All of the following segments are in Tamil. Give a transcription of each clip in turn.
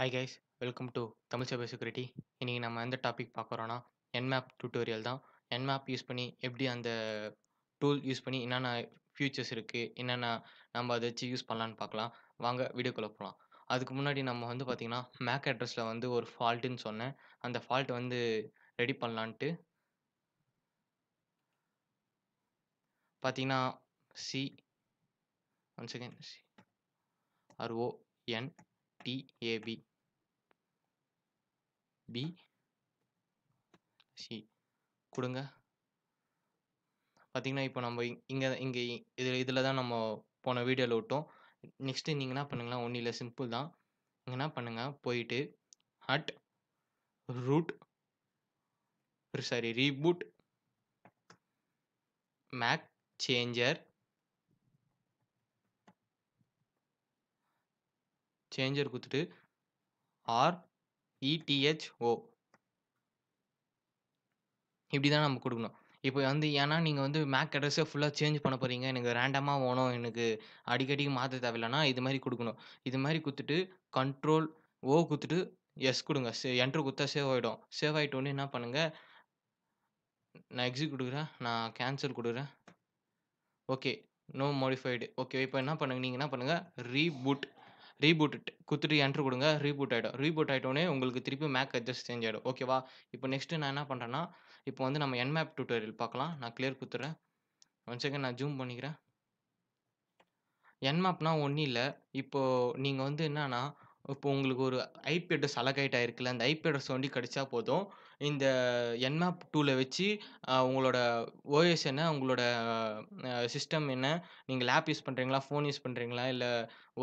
Hi guys welcome to Tamil cyber security இன்றைக்கி நம்ம எந்த டாபிக் பார்க்குறோன்னா என்மேப் டியூட்டோரியல் தான் என்மேப் யூஸ் பண்ணி எப்படி அந்த டூல் யூஸ் பண்ணி என்னென்ன ஃபியூச்சர்ஸ் இருக்குது என்னென்ன நம்ம அதை வச்சு யூஸ் பண்ணலான்னு பார்க்கலாம் வாங்க வீடியோக்குள்ளே போகலாம் அதுக்கு முன்னாடி நம்ம வந்து பார்த்திங்கன்னா மேக் அட்ரஸில் வந்து ஒரு ஃபால்ட்டுன்னு சொன்னேன் அந்த ஃபால்ட் வந்து ரெடி பண்ணலான்ட்டு பார்த்தீங்கன்னா C one second C RON DAP B C கொடுங்க பார்த்தீங்கன்னா இப்போ நம்ம இங்கே இங்கே இதில் இதில் தான் நம்ம போன வீடியோவில் விட்டோம் நெக்ஸ்ட்டு நீங்கள் என்ன பண்ணுங்களா ஒன்றும் இல்லை சிம்பிள் தான் நீங்கள் என்ன பண்ணுங்கள் போயிட்டு at root sorry reboot mac changer changer கொடுத்துட்டு ஆர் இடிஹெச்ஓ e இப்படி தான் நம்ம கொடுக்கணும் இப்போ வந்து ஏன்னா நீங்கள் வந்து மேக் அட்ரஸை ஃபுல்லாக சேஞ்ச் பண்ண போகிறீங்க எனக்கு ரேண்டமாக வேணும் எனக்கு அடிக்கடி மாற்ற தேவையில்லைனா இது மாதிரி கொடுக்கணும் இது மாதிரி கொடுத்துட்டு கண்ட்ரோல் ஓ கொடுத்துட்டு எஸ் கொடுங்க சே என்ட்ரு கொடுத்தா சேவ் ஆகிடும் சேவ் ஆகிட்டோன்னு என்ன பண்ணுங்கள் நான் எக்ஸிட் கொடுக்குறேன் நான் கேன்சல் கொடுக்குறேன் ஓகே நோ மாடிஃபைடு ஓகே இப்போ என்ன பண்ணுங்கள் நீங்கள் என்ன பண்ணுங்கள் ரீபூட் ரீபூட் குத்துட்டு என்ட்ரு கொடுங்க ரீபூட் ஆகிடும் ரீபூட் ஆகிட்டோனே உங்களுக்கு திருப்பி மேக் அட்ஜஸ்ட் சேஞ்ச் ஆகிடும் ஓகேவா இப்போ நெக்ஸ்ட்டு நான் என்ன பண்ணுறேன்னா இப்போ வந்து நம்ம என் மேப் டூட்டோரியல் பார்க்கலாம் நான் கிளியர் குத்துறேன் ஒன் செகண்ட் நான் ஜூம் பண்ணிக்கிறேன் என் மேப்னா ஒன்றும் இல்லை இப்போது நீங்கள் வந்து என்னன்னா இப்போ உங்களுக்கு ஒரு ஐபி அட்ரஸ் அலகைட் ஆகிருக்குல்ல அந்த ஐபி அட்ரஸ் கிடைச்சா கிடச்சா போதும் இந்த என்மேப் டூவில் வச்சு உங்களோட ஓஎஸ் என்ன உங்களோட சிஸ்டம் என்ன நீங்கள் லேப் யூஸ் பண்ணுறீங்களா ஃபோன் யூஸ் பண்ணுறீங்களா இல்லை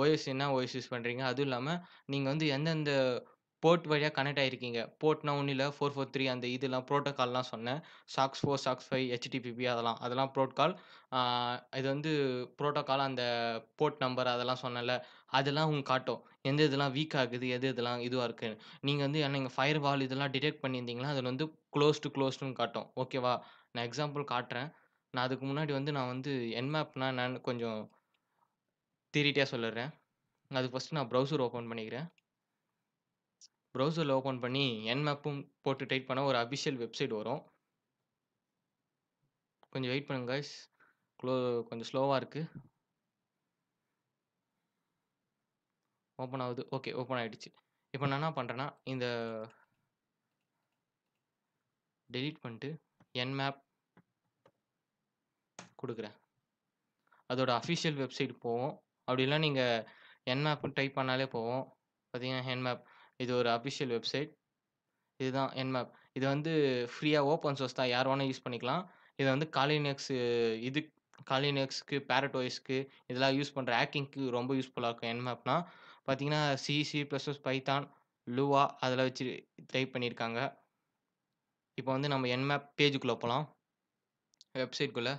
ஓஎஸ் என்ன ஓஎஸ் யூஸ் பண்ணுறீங்க அதுவும் இல்லாமல் நீங்கள் வந்து எந்தெந்த போர்ட் வழியாக கனெக்ட் ஆகிருக்கீங்க போர்ட்னா ஒன்றும் இல்லை ஃபோர் ஃபோர் த்ரீ அந்த இதெல்லாம் ப்ரோட்டோக்கால்லாம் சொன்னேன் socks four socks five HTTP அதெல்லாம் அதெல்லாம் ப்ரோட்கால் இது வந்து ப்ரோட்டோக்கால் அந்த போர்ட் நம்பர் அதெல்லாம் சொன்னல அதெல்லாம் உங்களுக்கு காட்டும் எந்த இதெல்லாம் வீக் ஆகுது எது இதெல்லாம் இதுவாக இருக்குன்னு நீங்கள் வந்து நீங்கள் ஃபயர் வால் இதெல்லாம் டிடெக்ட் பண்ணியிருந்தீங்கன்னா அதில் வந்து க்ளோஸ் டு க்ளோஸ்டுன்னு காட்டும் ஓகேவா நான் எக்ஸாம்பிள் காட்டுறேன் நான் அதுக்கு முன்னாடி வந்து நான் வந்து என்மேப்னா நான் கொஞ்சம் தீரிட்டியாக சொல்லிடுறேன் அது ஃபஸ்ட்டு நான் ப்ரௌசர் ஓப்பன் பண்ணிக்கிறேன் ப்ரௌசரில் ஓப்பன் பண்ணி என்மேப்பும் போட்டு டைப் பண்ண ஒரு அஃபிஷியல் வெப்சைட் வரும் கொஞ்சம் வெயிட் பண்ணுங்க கைஸ் க்ளோ கொஞ்சம் ஸ்லோவாக இருக்குது ஓப்பன் ஆகுது ஓகே ஓப்பன் ஆகிடுச்சு இப்போ நான் என்ன பண்ணுறேன்னா இந்த டெலீட் பண்ணிட்டு என் மேப் கொடுக்குறேன் அதோட அஃபிஷியல் வெப்சைட் போவோம் அப்படிலாம் நீங்கள் என் மேப்னு டைப் பண்ணாலே போவோம் பார்த்தீங்கன்னா என் மேப் இது ஒரு அஃபிஷியல் வெப்சைட் இதுதான் என் மேப் இது வந்து ஃப்ரீயாக ஓப்பன் சோர்ஸ் தான் யார் வேணால் யூஸ் பண்ணிக்கலாம் இதை வந்து காலினெக்ஸ் இது காலினெக்ஸ்க்கு பேரட்டோய்ஸ்க்கு இதெல்லாம் யூஸ் பண்ணுற ஹேக்கிங்க்கு ரொம்ப யூஸ்ஃபுல்லாக இருக்கும் என் மேப்னா பார்த்தீங்கன்னா C C plus plus Python Lua அதில் வச்சு டைப் பண்ணியிருக்காங்க இப்போ வந்து நம்ம என்மேப் பேஜுக்குள்ளே போகலாம் வெப்சைட்குள்ளே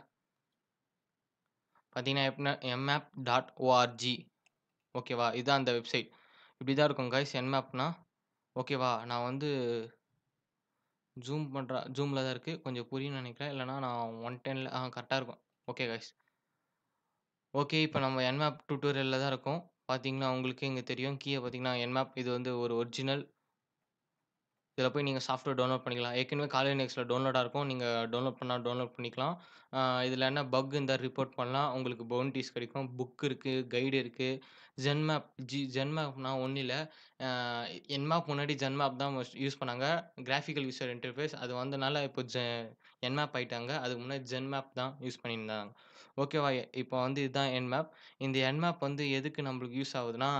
பார்த்தீங்கன்னா எப்படின்னா எம்மேப் டாட் ஓஆர்ஜி ஓகேவா இதுதான் அந்த வெப்சைட் இப்படி தான் இருக்கும் கைஸ் என்மேப்னா ஓகேவா நான் வந்து ஜூம் பண்ணுறேன் ஜூமில் தான் இருக்குது கொஞ்சம் புரியும்னு நினைக்கிறேன் இல்லைனா நான் ஒன் டெனில் ஆ கரெக்டாக இருக்கும் ஓகே கைஸ் ஓகே இப்போ நம்ம என்மேப் டூட்டோரியலில் தான் இருக்கும் பார்த்தீங்கன்னா, உங்களுக்கே இங்க தெரியும். கீழே பார்த்தீங்கன்னா, என்மேப் இது வந்து ஒரு ஒரிஜினல். இதில் போய் நீங்கள் சாஃப்ட்வேர் டவுன்லோட் பண்ணிக்கலாம். ஏற்கனவே காலை நெக்ஸ்ட்டில் டவுன்லோடாக இருக்கும். நீங்கள் டவுன்லோட் பண்ணால் டவுன்லோட் பண்ணிக்கலாம். இதில் என்ன பக் இந்த ரிப்போர்ட் பண்ணலாம். உங்களுக்கு பவுண்டீஸ் கிடைக்கும். புக் இருக்குது கைடு இருக்குது ஜென்மேப் ஜி ஜென்மேப்னா ஒன்றும் இல்லை என்மேப் முன்னாடி ஜென்மேப் தான் மோஸ்ட் யூஸ் பண்ணாங்க. Graphical user interface. அது வந்தனால இப்போ ஜெ என்மேப் ஆயிட்டாங்க. அதுக்கு முன்னாடி ஜென்மேப் தான் யூஸ் பண்ணியிருந்தாங்க. ஓகேவா இப்போ வந்து இதுதான் என் மேப் இந்த என் மேப் வந்து எதுக்கு நம்மளுக்கு யூஸ் ஆகுதுன்னா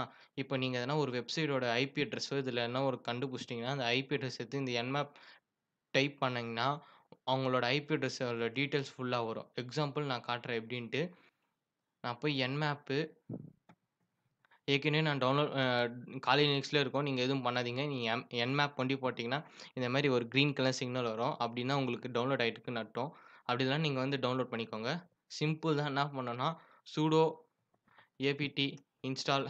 இப்போ நீங்கள் எதனா ஒரு வெப்சைட்டோட ஐபி அட்ரஸோ இதில் என்ன ஒரு கண்டுபிடிச்சிட்டிங்கன்னா அந்த ஐபி அட்ரஸ் எடுத்து இந்த என் மேப் டைப் பண்ணிங்கன்னா அவங்களோட ஐபி அட்ரஸோட டீட்டெயில்ஸ் ஃபுல்லாக வரும் எக்ஸாம்பிள் நான் காட்டுறேன் எப்படின்ட்டு நான் போய் என் மேப்பு ஏற்கனவே நான் டவுன்லோட் காலேஜ் நெக்ஸ்ட்டில் இருக்கும் நீங்கள் எதுவும் பண்ணாதீங்க நீங்கள் எம் என் மேப் கொண்டு போட்டிங்கன்னா இந்த மாதிரி ஒரு க்ரீன் கலர் சிக்னல் வரும் அப்படின்னா உங்களுக்கு டவுன்லோட் ஆகிட்டுக்கு அர்த்தம் அப்படி இல்லைன்னா நீங்கள் வந்து டவுன்லோட் பண்ணிக்கோங்க சிம்பிள் தான் என்ன பண்ணோன்னா சூடோ ஏபிடி இன்ஸ்டால்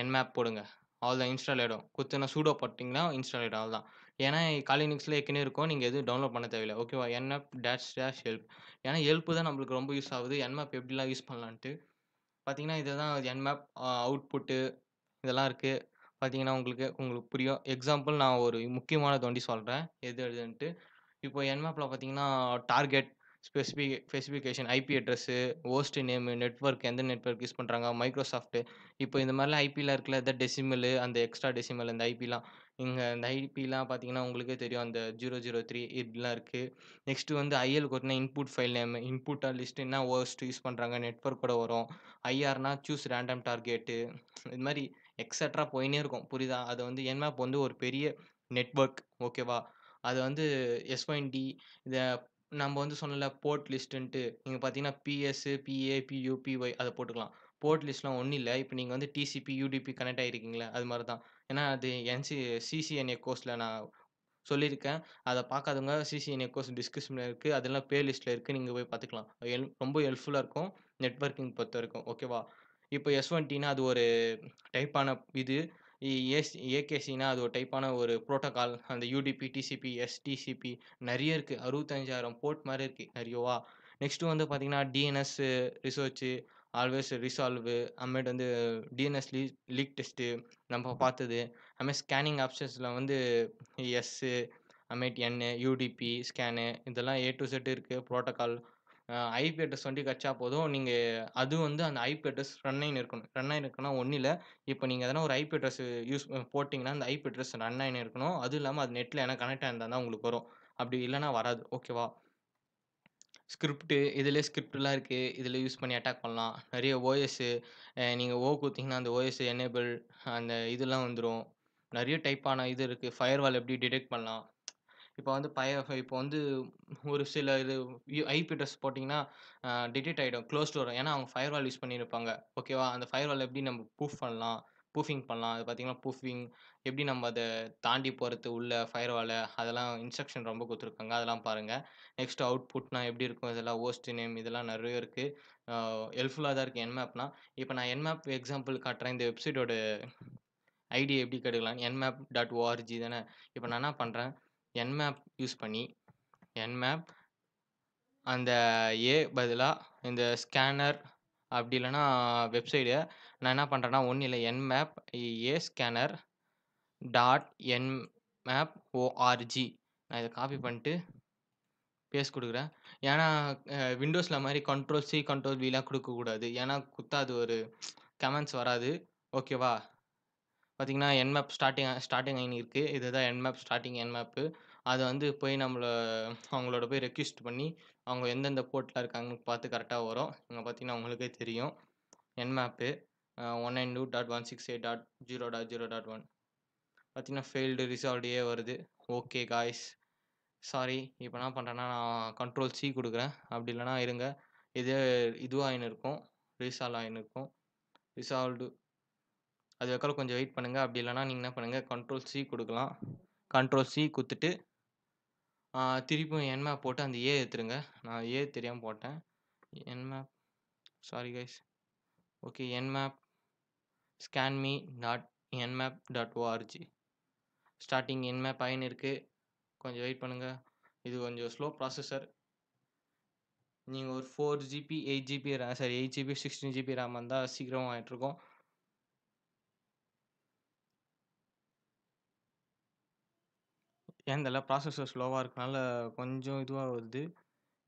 என்மேப் போடுங்க அவ்வளோதான் இன்ஸ்டால் ஆகிடும் குத்துனா சூடோ போட்டிங்கன்னா இன்ஸ்டால் ஆகிடும் அவ்வளோதான் ஏன்னா காலினிக்ஸில் ஏற்கனவே இருக்கும் நீங்கள் எதுவும் டவுன்லோட் பண்ண தேவையில்லை ஓகேவா மேப் டேஷ் டேஷ் ஹெல்ப் ஏன்னா ஹெல்ப் தான் நம்மளுக்கு ரொம்ப யூஸ் ஆகுது மேப் எப்படிலாம் யூஸ் பண்ணலான்ட்டு பார்த்தீங்கன்னா இதை தான் மேப் அவுட்புட்டு இதெல்லாம் இருக்குது பார்த்தீங்கன்னா உங்களுக்கு உங்களுக்கு புரியும் எக்ஸாம்பிள் நான் ஒரு முக்கியமான தொண்டி சொல்கிறேன் எது எழுதுன்ட்டு இப்போ என்மேப்பில் பார்த்தீங்கன்னா target specific specification IP address host name network எந்த நெட்ஒர்க் யூஸ் பண்ணுறாங்க மைக்ரோசாஃப்ட்டு இப்போ இந்த மாதிரிலாம் ஐபியில் இருக்கல இந்த டெசிமலு அந்த எக்ஸ்ட்ரா டெசிமல் அந்த ஐபிலாம் இங்கே அந்த ஐபிலாம் பார்த்தீங்கன்னா உங்களுக்கே தெரியும் அந்த ஜீரோ ஜீரோ த்ரீ இதெலாம் இருக்குது நெக்ஸ்ட்டு வந்து ஐஎல் கொடுத்தா இன்புட் ஃபைல் நேம் இன்புட்டாக லிஸ்ட் என்ன ஹோஸ்ட் யூஸ் பண்ணுறாங்க நெட்ஒர்க்கோட வரும் ஐஆர்னா சூஸ் ரேண்டம் டார்கெட்டு இது மாதிரி எக்ஸட்ரா போயினே இருக்கும் புரியுதா அதை வந்து என்மேப் வந்து ஒரு பெரிய நெட்ஒர்க் ஓகேவா அது வந்து டி இதை நம்ம வந்து சொன்னல போர்ட் லிஸ்ட்டுன்ட்டு நீங்கள் பார்த்தீங்கன்னா பிஎஸ்ஸு பிஏ பியூ பிஒய் அதை போட்டுக்கலாம் போர்ட் லிஸ்ட்லாம் ஒன்றும் இல்லை இப்போ நீங்கள் வந்து டிசிபி யூடிபி கனெக்ட் ஆகிருக்கீங்களே அது மாதிரி தான் ஏன்னா அது என்சி சிசிஎன்ஏ கோர்ஸில் நான் சொல்லியிருக்கேன் அதை பார்க்காதவங்க சிசிஎன்ஏ கோர்ஸ் டிஸ்கிரிப்ஷனில் இருக்குது அதெல்லாம் பே லிஸ்ட்டில் இருக்குது நீங்கள் போய் பார்த்துக்கலாம் எல் ரொம்ப ஹெல்ப்ஃபுல்லாக இருக்கும் நெட்ஒர்க்கிங் பொறுத்த வரைக்கும் ஓகேவா இப்போ எஸ் ஒன் அது ஒரு டைப்பான இது ஏஸ் ஏகேசினா அது ஒரு டைப்பான ஒரு ப்ரோட்டோகால் அந்த யூடிபி டிசிபி எஸ்டிசிபி நிறைய இருக்குது அறுபத்தஞ்சாயிரம் போர்ட் மாதிரி இருக்குது நிறையவா நெக்ஸ்ட்டு வந்து பார்த்திங்கன்னா டிஎன்எஸ் ரிசர்ச்சு ஆல்வேஸ் ரிசால்வு அப்புறமேட்டு வந்து டிஎன்எஸ் லீ லீக் டெஸ்ட்டு நம்ம பார்த்தது அதுமாதிரி ஸ்கேனிங் ஆப்ஷன்ஸில் வந்து எஸ்ஸு அமேட் என்னு யூடிபி ஸ்கேனு இதெல்லாம் ஏ டு செட் இருக்குது ப்ரோட்டோக்கால் ஐபி அட்ரஸ் வண்டி கிடச்சா போதும் நீங்கள் அது வந்து அந்த ஐபி அட்ரஸ் ரன் ஆயினு இருக்கணும் ரன் ஆகினு இருக்குன்னா ஒன்றும் இல்லை இப்போ நீங்கள் எதனா ஒரு ஐபி அட்ரஸ் யூஸ் போட்டிங்கன்னா அந்த ஐபி அட்ரஸ் ரன் ஆகினு இருக்கணும் அதுவும் இல்லாமல் அது நெட்டில் ஏன்னா கனெக்ட் ஆயிருந்தா தான் உங்களுக்கு வரும் அப்படி இல்லைனா வராது ஓகேவா ஸ்கிரிப்ட்டு இதில் ஸ்கிரிப்ட்லாம் இருக்குது இதில் யூஸ் பண்ணி அட்டாக் பண்ணலாம் நிறைய ஓஎஸ்ஸு நீங்கள் ஓ கொடுத்தீங்கன்னா அந்த ஓஎஸ் எனேபிள் அந்த இதெல்லாம் வந்துடும் நிறைய டைப்பான இது இருக்குது ஃபயர்வால் எப்படி டிடெக்ட் பண்ணலாம் இப்போ வந்து பய இப்போ வந்து ஒரு சில இது ஐபி ட்ரெஸ் போட்டிங்கன்னா டிடெக்ட் ஆகிடும் க்ளோஸ்ட் வரும் ஏன்னா அவங்க ஃபயர் வால் யூஸ் பண்ணியிருப்பாங்க ஓகேவா அந்த ஃபயர் வால் எப்படி நம்ம ப்ரூஃப் பண்ணலாம் ப்ரூஃபிங் பண்ணலாம் அது பார்த்தீங்கன்னா ப்ரூஃபிங் எப்படி நம்ம அதை தாண்டி போகிறது உள்ள ஃபயர் வாலை அதெல்லாம் இன்ஸ்ட்ரக்ஷன் ரொம்ப கொடுத்துருக்காங்க அதெல்லாம் பாருங்கள் நெக்ஸ்ட் அவுட்புட்னா எப்படி இருக்கும் இதெல்லாம் ஓஸ்ட் நேம் இதெல்லாம் நிறைய இருக்குது ஹெல்ப்ஃபுல்லாக தான் இருக்குது என்மேப்னா இப்போ நான் என்மேப் எக்ஸாம்பிள் காட்டுறேன் இந்த வெப்சைட்டோட ஐடி எப்படி கெடுக்கலாம் என்மேப் டாட் ஓஆர்ஜி தானே இப்போ நான் என்ன பண்ணுறேன் என்மேப் யூஸ் பண்ணி என்மேப் அந்த ஏ பதிலாக இந்த ஸ்கேனர் அப்படி இல்லைன்னா வெப்சைடு நான் என்ன பண்ணுறேன்னா ஒன்றும் இல்லை என்மேப் ஏ scanner dot Nmap org நான் இதை காப்பி பண்ணிட்டு பேஸ் கொடுக்குறேன் ஏன்னா விண்டோஸில் மாதிரி கண்ட்ரோல் சி கண்ட்ரோல் வீலாம் கொடுக்கக்கூடாது ஏன்னா குத்தா அது ஒரு கமெண்ட்ஸ் வராது ஓகேவா பார்த்திங்கன்னா என்மேப் ஸ்டார்டிங் ஸ்டார்டிங் ஐன் இருக்குது இதுதான் என்மேப் ஸ்டார்டிங் என்மேப்பு அதை வந்து போய் நம்மளை அவங்களோட போய் ரெக்யூஸ்ட் பண்ணி அவங்க எந்தெந்த போர்ட்டில் இருக்காங்கன்னு பார்த்து கரெக்டாக வரும் இங்கே பார்த்திங்கன்னா அவங்களுக்கே தெரியும் Nmap one nine two dot one six eight dot zero dot zero dot one பார்த்திங்கன்னா ஃபெயில்டு ரிசால்டே வருது ஓகே காய்ஸ் சாரி இப்போ என்ன பண்ணுறேன்னா நான் கண்ட்ரோல் சி கொடுக்குறேன் அப்படி இல்லைனா இருங்க இதே இதுவாக ஆயின் இருக்கும் ரீசால்வ் ஆயின் இருக்கும் ரிசால்டு அது வைக்கல கொஞ்சம் வெயிட் பண்ணுங்கள் அப்படி இல்லைனா நீங்கள் என்ன பண்ணுங்கள் கண்ட்ரோல் சி கொடுக்கலாம் கண்ட்ரோல் சி கொடுத்துட்டு திருப்பியும் என்மே போட்டு அந்த ஏ எடுத்துருங்க நான் ஏ தெரியாமல் போட்டேன் என்மே sorry guys okay Nmap scan me dot Nmap dot org starting என்மே பயன் இருக்குது கொஞ்சம் வெயிட் பண்ணுங்கள் இது கொஞ்சம் ஸ்லோ ப்ராசஸர் நீங்கள் ஒரு four GB eight GB RAM sorry eight GB sixteen GB RAM வந்தால் சீக்கிரமாக ஆகிட்ருக்கோம் ஏன் தெரில ப்ராசஸர் ஸ்லோவாக இருக்கனால கொஞ்சம் இதுவாக வருது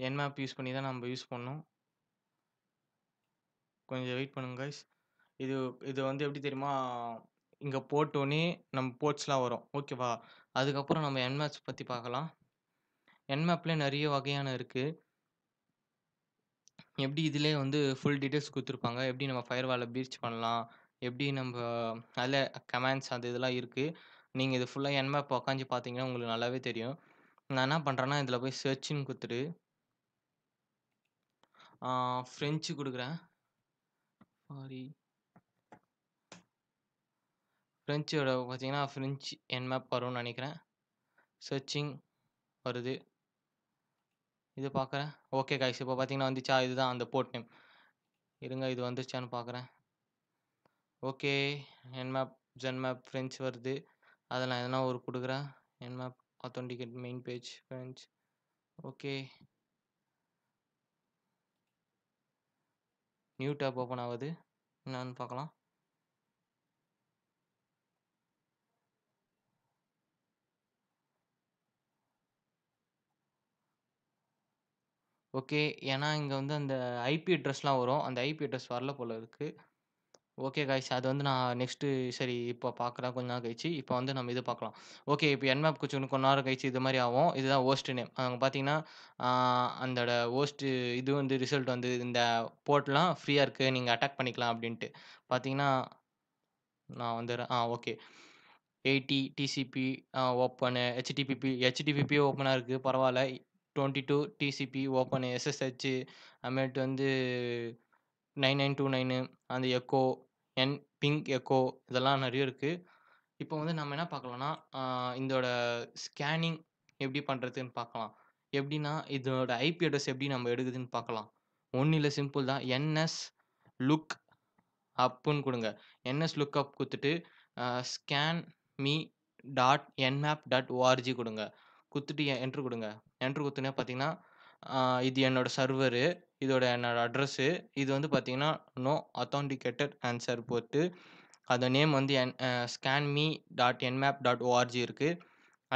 என்மேப் யூஸ் பண்ணி தான் நம்ம யூஸ் பண்ணோம் கொஞ்சம் வெயிட் பண்ணுங்க கைஸ் இது இது வந்து எப்படி தெரியுமா இங்கே போட்டோன்னே நம்ம போர்ட்ஸ்லாம் வரும் ஓகேவா அதுக்கப்புறம் நம்ம என்மேப்ஸ் பற்றி பார்க்கலாம் என்மேப்லேயே நிறைய வகையான இருக்குது எப்படி இதிலே வந்து ஃபுல் டீட்டெயில்ஸ் கொடுத்துருப்பாங்க எப்படி நம்ம ஃபயர் வாலை பீச் பண்ணலாம் எப்படி நம்ம அதில் கமெண்ட்ஸ் அது இதெல்லாம் இருக்குது நீங்க இது ஃபுல்லா என்மேப் உக்காந்து பாத்தீங்கன்னா உங்களுக்கு நல்லாவே தெரியும். நான் என்ன பண்றேன்னா, இதுல போய் சர்ச்சின்னு குடுத்துட்டு ஃப்ரெஞ்சு கொடுக்குறேன் சாரி. ஃப்ரெஞ்சோட பாத்தீங்கன்னா, ஃப்ரெஞ்சு என்மேப் வரும்னு நினைக்கிறேன் சர்ச்சிங் வருது. இது பார்க்குறேன் ஓகே காய்ஸ் இப்போ பார்த்தீங்கன்னா வந்துச்சா? இதுதான் அந்த போர்ட் நேம். இருங்க இது வந்துருச்சான்னு பார்க்குறேன் ஓகே என்மேப், ஜென்மேப், ஃப்ரெஞ்சு வருது. அதெல்லாம் எதனா ஒரு கொடுக்குறேன் Nmap authenticate main page friends okay new tab open ஆகுது என்னன்னு பார்க்கலாம் ஓகே ஏன்னா இங்கே வந்து அந்த ஐபி அட்ரஸ்லாம் வரும் அந்த ஐபி அட்ரஸ் வரல போல இருக்குது ஓகே காய்ஸ் அது வந்து நான் நெக்ஸ்ட்டு சரி இப்போ பார்க்குறேன் கொஞ்ச நாள் கழிச்சு இப்போ வந்து நம்ம இது பார்க்கலாம் ஓகே இப்போ என்மேப் குச்சி கொஞ்ச நேரம் கழிச்சு இது மாதிரி ஆகும் இதுதான் ஓஸ்ட் நேம் அங்கே பார்த்தீங்கன்னா அந்தோட ஓஸ்ட்டு இது வந்து ரிசல்ட் வந்து இந்த போர்ட்லாம் ஃப்ரீயாக இருக்குது நீங்கள் அட்டாக் பண்ணிக்கலாம் அப்படின்ட்டு பார்த்தீங்கன்னா நான் வந்துடுறேன் ஆ okay eighty TCP open HTTP HTTP ஓப்பனாக இருக்குது பரவாயில்ல twenty two TCP open SSH amount வந்து நைன் நைன் டூ நைனு அந்த எக்கோ என் பிங்க் எக்கோ இதெல்லாம் நிறைய இருக்குது இப்போ வந்து நம்ம என்ன பார்க்கலாம்னா இதோட ஸ்கேனிங் எப்படி பண்ணுறதுன்னு பார்க்கலாம் எப்படின்னா இதோட ஐபி அட்ரஸ் எப்படி நம்ம எடுக்குதுன்னு பார்க்கலாம் ஒன்றும் இல்லை சிம்பிள் தான் என்எஸ் லுக் அப்புன்னு கொடுங்க என்எஸ் லுக் அப் கொடுத்துட்டு scan me dot Nmap dot org கொடுங்க கொடுத்துட்டு என்ட்ரு கொடுங்க என்ட்ரு கொடுத்தோன்னே பார்த்தீங்கன்னா இது என்னோடய சர்வரு இதோட என்னோட அட்ரஸ்ஸு இது வந்து பார்த்தீங்கன்னா நோ அத்தாண்டிகேட்டட் ஆன்சர் போட்டு அந்த நேம் வந்து என் scan me dot Nmap dot org இருக்குது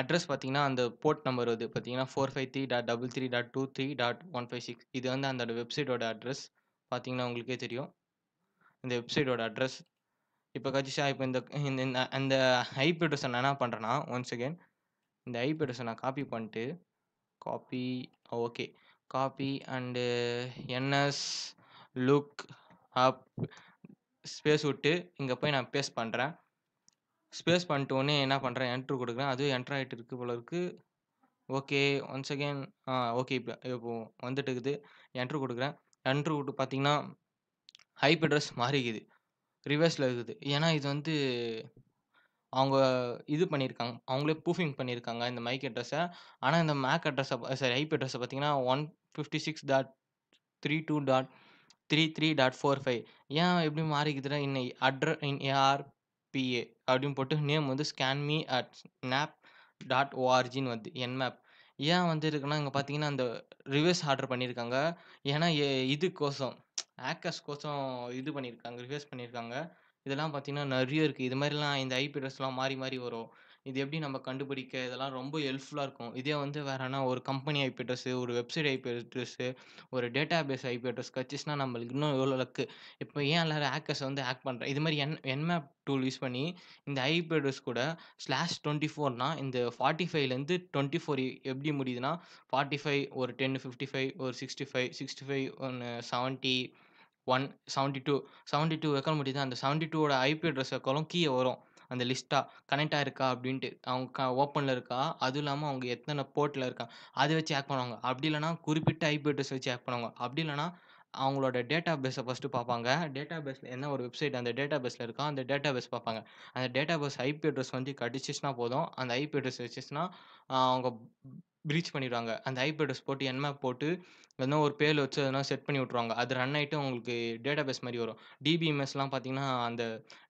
அட்ரஸ் பார்த்தீங்கன்னா அந்த போர்ட் நம்பர் வந்து பார்த்தீங்கன்னா four five three dot double three dot two three dot one five six இது வந்து அந்த வெப்சைட்டோட அட்ரஸ் பார்த்தீங்கன்னா உங்களுக்கே தெரியும் இந்த வெப்சைட்டோட அட்ரஸ் இப்போ கட்சிஷா இப்போ இந்த இந்த அந்த ஐபி அட்ரஸை நான் என்ன பண்ணுறேன்னா ஒன்ஸ் அகேன் இந்த ஐபி அட்ரஸை நான் காப்பி பண்ணிட்டு copy okay copy and NS look up space விட்டு இங்கே போய் நான் பேஸ் பண்ணுறேன் ஸ்பேஸ் உடனே என்ன பண்ணுறேன் என்ட்ரு கொடுக்குறேன் அதுவும் என்ட்ரு ஆகிட்டு இருக்கு போல இருக்கு ஓகே ஒன்ஸ் அகேன் ஆ ஓகே இப்போ இப்போ வந்துட்டு இருக்குது என்ட்ரு கொடுக்குறேன் என்ட்ரு கொடுத்து பார்த்தீங்கன்னா ஹைப் அட்ரஸ் மாறிக்குது ரிவர்ஸில் இருக்குது ஏன்னா இது வந்து அவங்க இது பண்ணியிருக்காங்க அவங்களே ப்ரூஃபிங் பண்ணியிருக்காங்க இந்த மைக் அட்ரஸை ஆனால் இந்த மேக் அட்ரஸை சாரி ஐபி அட்ரஸை பார்த்தீங்கன்னா one fifty six dot three two dot three three dot four five ஏன் எப்படி மாறிக்கிதுன்னா இன்னை அட்ர இன் ஏஆர்பிஏ அப்படின்னு போட்டு நேம் வந்து மீ அட் ஸ்னாப் டாட் ஓஆர்ஜின்னு வந்து என்மேப் ஏன் வந்து இருக்குன்னா இங்கே பார்த்தீங்கன்னா அந்த ரிவர்ஸ் ஆர்டர் பண்ணியிருக்காங்க ஏன்னா இதுக்கோசம் ஆக்கர்ஸ் கோசம் இது பண்ணியிருக்காங்க ரிவர்ஸ் பண்ணியிருக்காங்க இதெல்லாம் பார்த்தீங்கன்னா நிறைய இருக்குது இது மாதிரிலாம் இந்த ஐபி ட்ரெஸ்லாம் மாறி மாறி வரும் இது எப்படி நம்ம கண்டுபிடிக்க இதெல்லாம் ரொம்ப ஹெல்ப்ஃபுல்லாக இருக்கும் இதே வந்து வேறனா ஒரு கம்பெனி ஐபி ட்ரெஸ்ஸு ஒரு வெப்சைட் ஐபி ட்ரெஸ்ஸு ஒரு டேட்டா பேஸ் ஐபி அட்ரஸ் கிடச்சிச்சுன்னா நம்மளுக்கு இன்னும் எவ்வளோ லக்கு இப்போ ஏன் எல்லோரும் ஆக்கர்ஸ் வந்து ஆக்ட் பண்ணுறேன் இது மாதிரி என் என்மேப் டூல் யூஸ் பண்ணி இந்த ஐபி அட்ரஸ் கூட ஸ்லாஷ் டுவெண்ட்டி ஃபோர்னால் இந்த ஃபார்ட்டி ஃபைவ்லேருந்து டுவெண்ட்டி ஃபோர் எப்படி முடியுதுன்னா ஃபார்ட்டி ஃபைவ் ஒரு டென் ஃபிஃப்டி ஃபைவ் ஒரு சிக்ஸ்டி ஃபைவ் சிக்ஸ்டி ஃபைவ் ஒன்று seventy one seventy two seventy two வைக்க முடியுது அந்த செவன்ட்டி டூவோட ஐபி அட்ரஸ் வைக்கலாம் கீயே வரும் அந்த லிஸ்ட்டாக கனெக்டாக இருக்கா அப்படின்ட்டு அவங்க க ஓப்பனில் இருக்கா அதுவும் இல்லாமல் அவங்க எத்தனை போர்ட்டில் இருக்கா அதை வச்சு ஆக் பண்ணுவாங்க அப்படி இல்லைனா குறிப்பிட்ட ஐபி அட்ரஸ் வச்சு ஆக் பண்ணுவாங்க அப்படி இல்லைனா அவங்களோட டேட்டா பேஸை ஃபஸ்ட்டு பார்ப்பாங்க டேட்டா பேஸில் என்ன ஒரு வெப்சைட் அந்த டேட்டா பேஸில் இருக்கா அந்த டேட்டா பேஸ் பார்ப்பாங்க அந்த டேட்டா பேஸ் ஐபி அட்ரஸ் வந்து கடிச்சிச்சுன்னா போதும் அந்த ஐபி அட்ரஸ் வச்சுச்சுன்னா அவங்க ப்ரீச் பண்ணிடுவாங்க அந்த அட்ரஸ் போட்டு என்மேப் போட்டு எதனா ஒரு பேர் வச்சு எதனா செட் பண்ணி விட்ருவாங்க அது ரன் ஆகிட்டு உங்களுக்கு டேட்டா பேஸ் மாதிரி வரும் டிபிஎம்எஸ்லாம் பார்த்தீங்கன்னா அந்த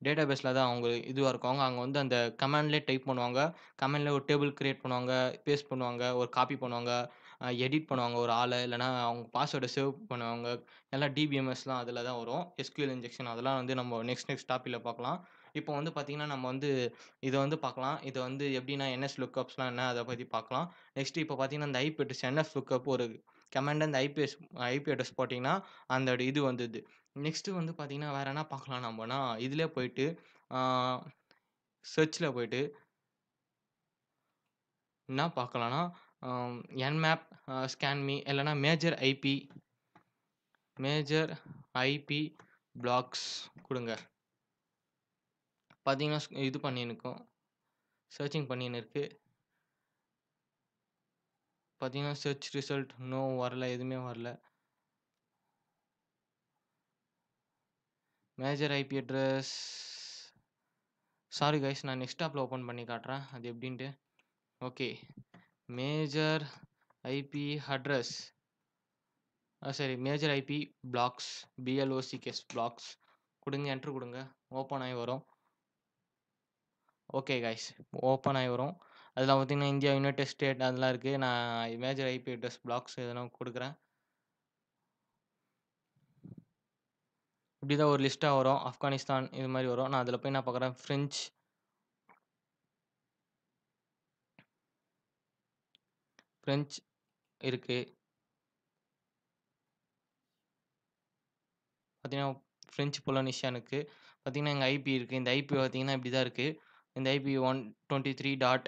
டேட்டா பேஸில் தான் அவங்க இதுவாக இருக்கும் அவங்க அங்கே வந்து அந்த கமெண்ட்லேயே டைப் பண்ணுவாங்க கமெண்ட்ல ஒரு டேபிள் க்ரியேட் பண்ணுவாங்க பேஸ்ட் பண்ணுவாங்க ஒரு காப்பி பண்ணுவாங்க எடிட் பண்ணுவாங்க ஒரு ஆளை இல்லைனா அவங்க பாஸ்வேர்டை சேவ் பண்ணுவாங்க எல்லாம் டிபிஎம்எஸ்லாம் அதில் தான் வரும் எஸ்கியூஎல் இன்ஜெக்ஷன் அதெல்லாம் வந்து நம்ம நெக்ஸ்ட் நெக்ஸ்ட் டாப்பில் பார்க்கலாம் இப்போ வந்து பார்த்தீங்கன்னா நம்ம வந்து இதை வந்து பார்க்கலாம் இதை வந்து எப்படின்னா என்எஸ் லுக்கப்ஸ்லாம் என்ன அதை பற்றி பார்க்கலாம் நெக்ஸ்ட் இப்போ பார்த்தீங்கன்னா இந்த ஐபி அட்ரஸ் என்எஸ் லுக்கப் ஒரு கமெண்ட் அந்த ஐபிஎஸ் ஐபி அட்ரஸ் போட்டிங்கன்னா அந்த இது வந்தது நெக்ஸ்ட்டு வந்து பார்த்தீங்கன்னா வேறு என்ன பார்க்கலாம் நம்மனா இதிலே போயிட்டு சர்ச்சில் போயிட்டு என்ன பார்க்கலான்னா என்மேப் ஸ்கேன்மி இல்லைனா major IP major IP blocks கொடுங்க பார்த்தீங்கன்னா ஸ் இது பண்ணின்னுக்கும் சர்ச்சிங் பண்ணின்னு இருக்குது பார்த்தீங்கன்னா சர்ச் ரிசல்ட் நோ வரல எதுவுமே வரல major IP address sorry guys நான் நெக்ஸ்ட் ஆப்பில் ஓப்பன் பண்ணி காட்டுறேன் அது எப்படின்ட்டு ஓகே மேஜர் ஐபி அட்ரஸ் சரி major IP blocks B L O C K S blocks கொடுங்க என்ட்ரு கொடுங்க ஓப்பன் ஆகி வரும் ஓகே கைஸ் ஓப்பன் ஆகி வரும் அதில் பார்த்தீங்கன்னா இந்தியா யுனைடெட் ஸ்டேட் அதெல்லாம் இருக்குது நான் மேஜர் ஐபி அட்ரஸ் பிளாக்ஸ் எதனால் கொடுக்குறேன் இப்படி தான் ஒரு லிஸ்ட்டாக வரும் ஆப்கானிஸ்தான் இது மாதிரி வரும் நான் அதில் போய் நான் பார்க்குறேன் ஃப்ரெஞ்ச் ஃப்ரெஞ்ச் இருக்குது பார்த்திங்கன்னா ஃப்ரெஞ்சு பொலோனிஷியானுக்கு பார்த்தீங்கன்னா எங்கள் ஐபி இருக்குது இந்த ஐபி பார்த்திங்கன்னா இப்படி தான் இருக்குது Uh, இந்த IP one twenty three dot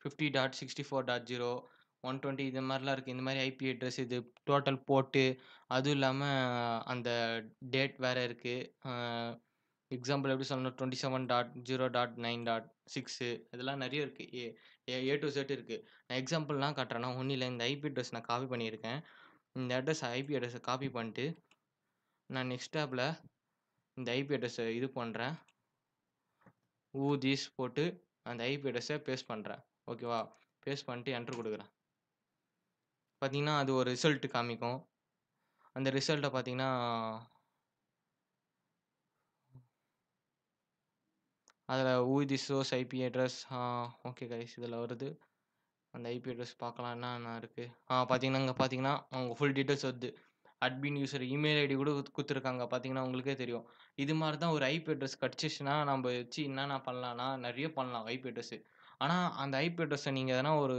fifty dot sixty four dot zero one twenty இது மாதிரிலாம் இருக்குது இந்த மாதிரி ஐபி அட்ரஸ் இது டோட்டல் போட்டு அதுவும் இல்லாமல் அந்த டேட் வேறு இருக்குது எக்ஸாம்பிள் எப்படி சொல்லணும் twenty seven dot zero dot nine dot six இதெல்லாம் நிறைய இருக்குது ஏ ஏ டு செட் இருக்குது நான் எக்ஸாம்பிள்லாம் காட்டுறேன்னா ஒன்றும் இல்லை இந்த ஐபி அட்ரஸ் நான் காப்பி பண்ணியிருக்கேன் இந்த அட்ரஸ் ஐபி அட்ரஸை காப்பி பண்ணிட்டு நான் நெக்ஸ்ட் ஆப்பில் இந்த ஐபி அட்ரஸை இது பண்ணுறேன் ஊ தீஸ் போட்டு அந்த ஐபி அட்ரஸை பேஸ்ட் பண்ணுறேன் ஓகேவா பேஸ்ட் பண்ணிட்டு என்ட்ரு கொடுக்குறேன் பார்த்தீங்கன்னா அது ஒரு ரிசல்ட் காமிக்கும் அந்த ரிசல்ட்டை பார்த்தீங்கன்னா அதில் ஊ the source IP address okay guys இதில் வருது அந்த ஐபி அட்ரஸ் பார்க்கலாம் என்னென்ன இருக்குது ஆ பார்த்தீங்கன்னா இங்கே பார்த்தீங்கன்னா அவங்க ஃபுல் டீட்டெயில்ஸ் வருது அட்மின் யூசர் இமெயில் ஐடி கூட கொடுத்துருக்காங்க பார்த்தீங்கன்னா உங்களுக்கே தெரியும் இது மாதிரி தான் ஒரு ஐபி அட்ரஸ் கிடச்சிச்சுன்னா நம்ம வச்சு என்னென்ன பண்ணலான்னா நிறைய பண்ணலாம் ஐபி அட்ரஸ்ஸு ஆனால் அந்த ஐபி அட்ரஸை நீங்கள் எதனா ஒரு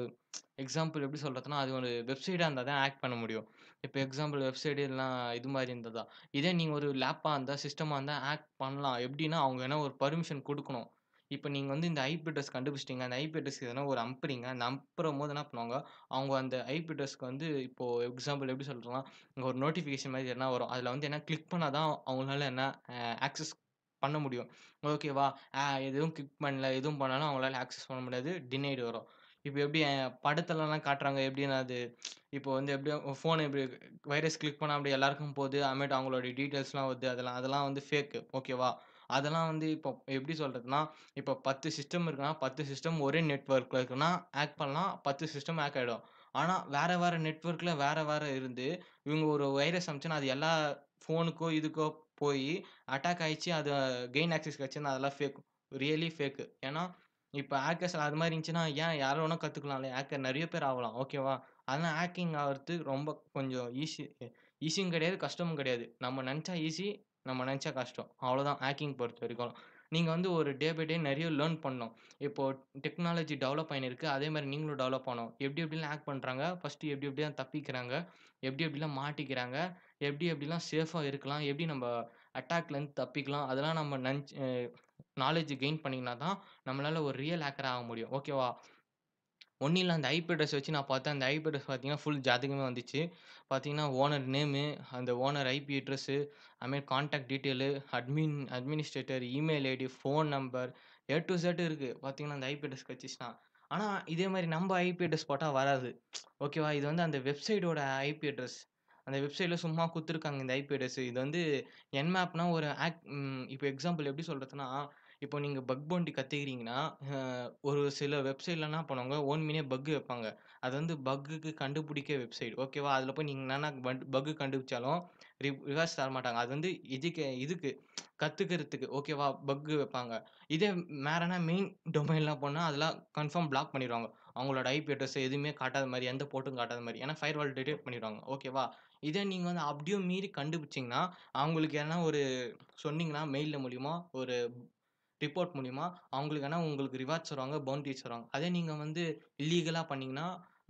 எக்ஸாம்பிள் எப்படி சொல்கிறதுனா அது ஒரு வெப்சைட்டாக இருந்தால் தான் ஆக்ட் பண்ண முடியும் இப்போ எக்ஸாம்பிள் வெப்சைட் எல்லாம் இது மாதிரி இருந்ததா இதே நீங்கள் ஒரு லேப்பாக இருந்தால் சிஸ்டமாக இருந்தால் ஆக்ட் பண்ணலாம் எப்படின்னா அவங்க என்ன ஒரு பர்மிஷன் கொடுக்கணும் இப்போ நீங்கள் வந்து இந்த ஐபி அட்ரஸ் கண்டுபிடிச்சிட்டிங்க அந்த ஐபி அட்ரஸ்க்கு எதனா ஒரு அனுப்புறீங்க அந்த அனுப்புறம் போது என்ன பண்ணுவாங்க அவங்க அந்த ஐபி அட்ரஸ்க்கு வந்து இப்போது எக்ஸாம்பிள் எப்படி சொல்கிறோம்னா இங்கே ஒரு நோட்டிஃபிகேஷன் மாதிரி என்ன வரும் அதில் வந்து என்ன கிளிக் பண்ணால் தான் அவங்களால என்ன ஆக்சஸ் பண்ண முடியும் ஓகேவா எதுவும் கிளிக் பண்ணல எதுவும் பண்ணாலும் அவங்களால ஆக்சஸ் பண்ண முடியாது டினைடு வரும் இப்போ எப்படி படத்துலலாம் காட்டுறாங்க எப்படின்னா அது இப்போ வந்து எப்படி ஃபோனை எப்படி வைரஸ் கிளிக் பண்ணால் அப்படி எல்லாருக்கும் போகுது அமேட்டு அவங்களோட டீட்டெயில்ஸ்லாம் வருது அதெல்லாம் அதெல்லாம் வந்து ஃபேக்கு ஓகேவா அதெல்லாம் வந்து இப்போ எப்படி சொல்கிறதுனா இப்போ பத்து சிஸ்டம் இருக்குன்னா பத்து சிஸ்டம் ஒரே நெட்ஒர்க்கில் இருக்குன்னா ஹேக் பண்ணலாம் பத்து சிஸ்டம் ஆக் ஆகிடும் ஆனால் வேறு வேறு நெட்ஒர்க்கில் வேறு வேறு இருந்து இவங்க ஒரு வைரஸ் அனுப்பிச்சுன்னா அது எல்லா ஃபோனுக்கோ இதுக்கோ போய் அட்டாக் ஆகிடுச்சு அது கெயின் ஆக்சஸ் கிடச்சுன்னா அதெல்லாம் ஃபேக் ரியலி ஃபேக்கு ஏன்னா இப்போ ஆக்கர்ஸ் அது மாதிரி இருந்துச்சுன்னா ஏன் யாரோ ஒன்றும் கற்றுக்கலாம்ல ஹேக்கர் நிறைய பேர் ஆகலாம் ஓகேவா அதெல்லாம் ஹேக்கிங் ஆகிறது ரொம்ப கொஞ்சம் ஈஸி ஈஸியும் கிடையாது கஷ்டமும் கிடையாது நம்ம நினச்சா ஈஸி நம்ம நினச்சா கஷ்டம் அவ்வளோதான் ஹேக்கிங் பொறுத்த வரைக்கும் நீங்கள் வந்து ஒரு டே பை டே நிறைய லேர்ன் பண்ணணும் இப்போது டெக்னாலஜி டெவலப் ஆகினிருக்கு அதே மாதிரி நீங்களும் டெவலப் ஆகணும் எப்படி எப்படிலாம் ஹேக் பண்ணுறாங்க ஃபஸ்ட்டு எப்படி எப்படி தான் தப்பிக்கிறாங்க எப்படி எப்படிலாம் மாட்டிக்கிறாங்க எப்படி எப்படிலாம் சேஃபாக இருக்கலாம் எப்படி நம்ம அட்டாக்லேருந்து தப்பிக்கலாம் அதெல்லாம் நம்ம நினச்சி நாலேஜ் கெயின் பண்ணிங்கன்னா தான் நம்மளால் ஒரு ரியல் ஹேக்கர் ஆக முடியும் ஓகேவா ஒன்றும் இல்லை அந்த ஐபி அட்ரஸ் வச்சு நான் பார்த்தேன் அந்த ஐபி அட்ரஸ் பார்த்தீங்கன்னா ஃபுல் ஜாதகமே வந்துச்சு பார்த்தீங்கன்னா ஓனர் நேமு அந்த ஓனர் ஐபி அட்ரஸ்ஸு அதுமாரி contact detail admin administrator email ID phone number A to Z இருக்குது பார்த்தீங்கன்னா அந்த ஐபி அட்ரஸ் வச்சுச்சுன்னா ஆனால் இதே மாதிரி நம்ம ஐபி அட்ரஸ் போட்டால் வராது ஓகேவா இது வந்து அந்த வெப்சைட்டோட ஐபி அட்ரஸ் அந்த வெப்சைட்டில் சும்மா கொடுத்துருக்காங்க இந்த ஐபி அட்ரஸ் இது வந்து என்மேப்னா ஒரு ஆக் இப்போ எக்ஸாம்பிள் எப்படி சொல்கிறதுனா இப்போ நீங்கள் பக் பவுண்டி கற்றுக்கிறீங்கன்னா ஒரு சில வெப்சைட்லலாம் போனவங்க ஓன் மீனே பக்கு வைப்பாங்க அது வந்து பக்குக்கு கண்டுபிடிக்க வெப்சைட் ஓகேவா அதில் போய் நீங்கள் என்னென்ன பக்கு கண்டுபிடிச்சாலும் ரி ரிவர்ஸ் தர மாட்டாங்க அது வந்து இதுக்கு இதுக்கு கற்றுக்கிறதுக்கு ஓகேவா பக்கு வைப்பாங்க இதே மேரனா மெயின் டொமைன்லாம் போனால் அதெல்லாம் கன்ஃபார்ம் பிளாக் பண்ணிடுவாங்க அவங்களோட ஐபி அட்ரஸ் எதுவுமே காட்டாத மாதிரி எந்த போட்டும் காட்டாத மாதிரி ஏன்னா ஃபயர் வால் டிடெக்ட் பண்ணிடுவாங்க ஓகேவா இதே நீங்கள் வந்து அப்படியும் மீறி கண்டுபிடிச்சிங்கன்னா அவங்களுக்கு எதனா ஒரு சொன்னீங்கன்னா மெயிலில் மூலிமா ஒரு ரிப்போர்ட் மூலிமா அவங்களுக்கு ஆனால் உங்களுக்கு ரிவார்ட்ஸ் வருவாங்க பவுண்டரிஸ் வருவாங்க அதே நீங்கள் வந்து இல்லீகலாக பண்ணிங்கன்னா